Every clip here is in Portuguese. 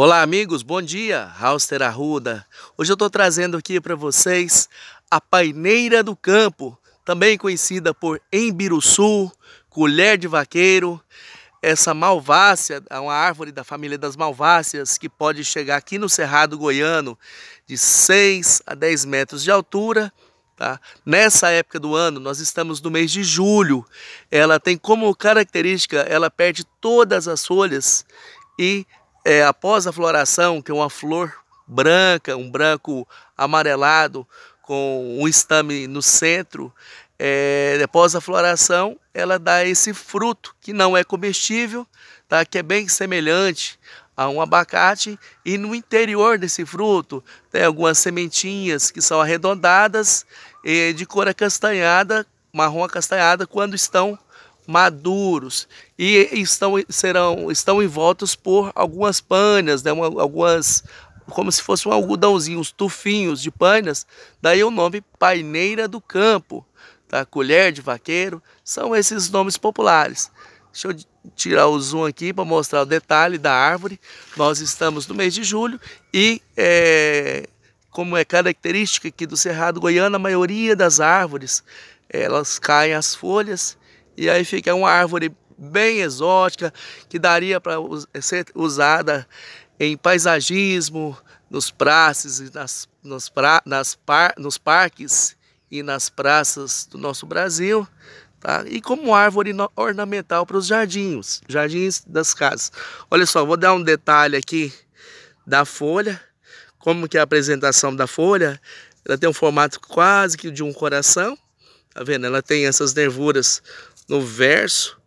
Olá, amigos, bom dia. Halster Arruda. Hoje eu estou trazendo aqui para vocês a paineira do campo, também conhecida por embiruçu, colher de vaqueiro. Essa malvácea é uma árvore da família das malváceas que pode chegar aqui no Cerrado Goiano de 6 a 10 metros de altura. Tá? Nessa época do ano, nós estamos no mês de julho, ela tem como característica, ela perde todas as folhas e é, após a floração, que é uma flor branca, um branco amarelado com um estame no centro, é, após a floração, ela dá esse fruto que não é comestível, tá? que é bem semelhante a um abacate, e no interior desse fruto tem algumas sementinhas que são arredondadas, é, de cor acastanhada, marrom acastanhada, quando estão maduros e estão serão estão envoltos por algumas panhas né, uma, algumas como se fosse um algodãozinho, uns tufinhos de panhas daí o nome paineira do campo, tá? Colher de vaqueiro, são esses nomes populares. Deixa eu tirar o zoom aqui para mostrar o detalhe da árvore. Nós estamos no mês de julho e é, como é característica aqui do Cerrado Goiano, a maioria das árvores elas caem as folhas e aí fica uma árvore bem exótica que daria para ser usada em paisagismo, nos praças e nas, nos, pra, nas par, nos parques e nas praças do nosso Brasil, tá? E como árvore ornamental para os jardins, jardins das casas. Olha só, vou dar um detalhe aqui da folha, como que é a apresentação da folha, ela tem um formato quase que de um coração, tá vendo? Ela tem essas nervuras no verso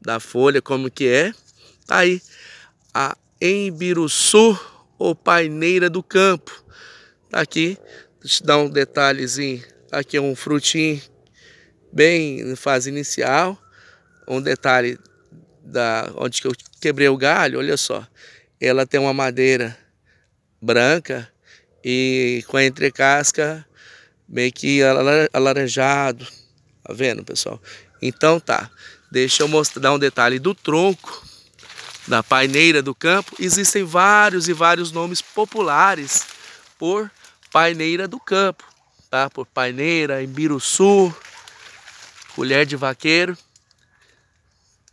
da folha, como que é. Tá aí, a Embiruçu, ou paineira do campo. Tá aqui, deixa eu dar um detalhezinho. Tá aqui é um frutinho bem em fase inicial. Um detalhe da onde que eu quebrei o galho, olha só. Ela tem uma madeira branca e com a entrecasca meio que alaranjado. Tá vendo, pessoal? Então tá, deixa eu mostrar, dar um detalhe do tronco, da paineira do campo. Existem vários e vários nomes populares por paineira do campo, tá? Por paineira, embiruçu, colher de vaqueiro.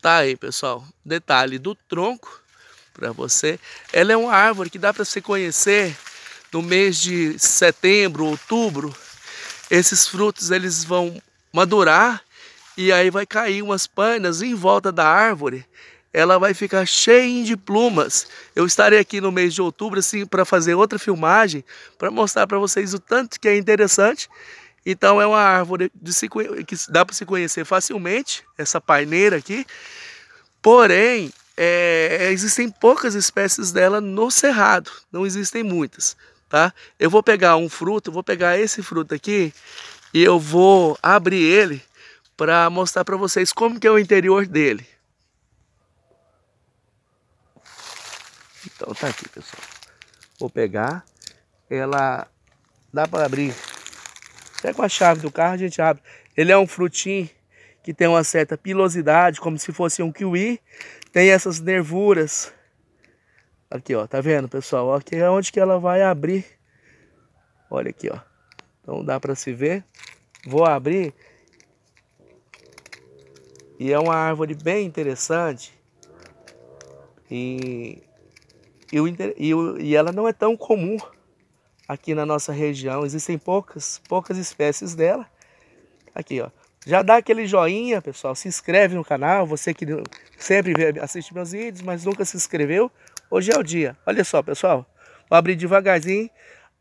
Tá aí, pessoal. Detalhe do tronco para você. Ela é uma árvore que dá para você conhecer no mês de setembro, outubro. Esses frutos eles vão madurar e aí vai cair umas painas em volta da árvore. Ela vai ficar cheia de plumas. Eu estarei aqui no mês de outubro assim para fazer outra filmagem para mostrar para vocês o tanto que é interessante. Então é uma árvore se, que dá para se conhecer facilmente, essa paineira aqui. Porém, é, existem poucas espécies dela no cerrado, não existem muitas, tá? Eu vou pegar um fruto, vou pegar esse fruto aqui e eu vou abrir ele para mostrar para vocês como que é o interior dele. Então tá aqui, pessoal. Vou pegar. Ela dá para abrir. Até com a chave do carro a gente abre. Ele é um frutinho que tem uma certa pilosidade, como se fosse um kiwi. Tem essas nervuras. Aqui, ó. Tá vendo, pessoal? Aqui é onde que ela vai abrir. Olha aqui, ó. Então dá para se ver. Vou abrir e é uma árvore bem interessante. E, e, o, e, o, e ela não é tão comum aqui na nossa região. Existem poucas, poucas espécies dela. Aqui, ó. Já dá aquele joinha, pessoal. Se inscreve no canal. Você que sempre assiste meus vídeos, mas nunca se inscreveu. Hoje é o dia. Olha só, pessoal. Vou abrir devagarzinho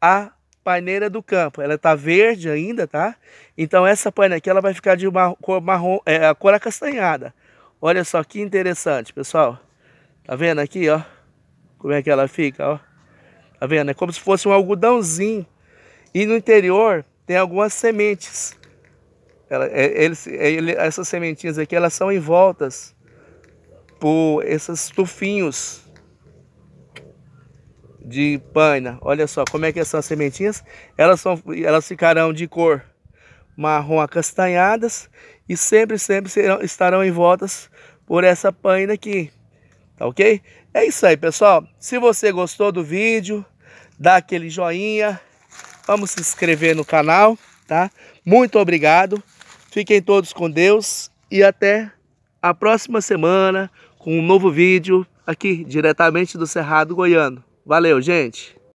a paineira do campo. Ela tá verde ainda, tá? Então essa paineira aqui ela vai ficar de uma cor marrom, é, a cor acastanhada. Olha só que interessante, pessoal. Tá vendo aqui, ó? Como é que ela fica, ó? Tá vendo? É como se fosse um algodãozinho. E no interior tem algumas sementes. Ela, é, eles, é, ele, essas sementinhas aqui, elas são envoltas por esses tufinhos de paina. Olha só como é que são as sementinhas. Elas, são, elas ficarão de cor marrom acastanhadas e sempre, sempre serão, estarão envoltas por essa paina aqui. Tá ok? É isso aí, pessoal. Se você gostou do vídeo, dá aquele joinha. Vamos se inscrever no canal, tá? Muito obrigado. Fiquem todos com Deus e até a próxima semana com um novo vídeo aqui diretamente do Cerrado Goiano. Valeu, gente!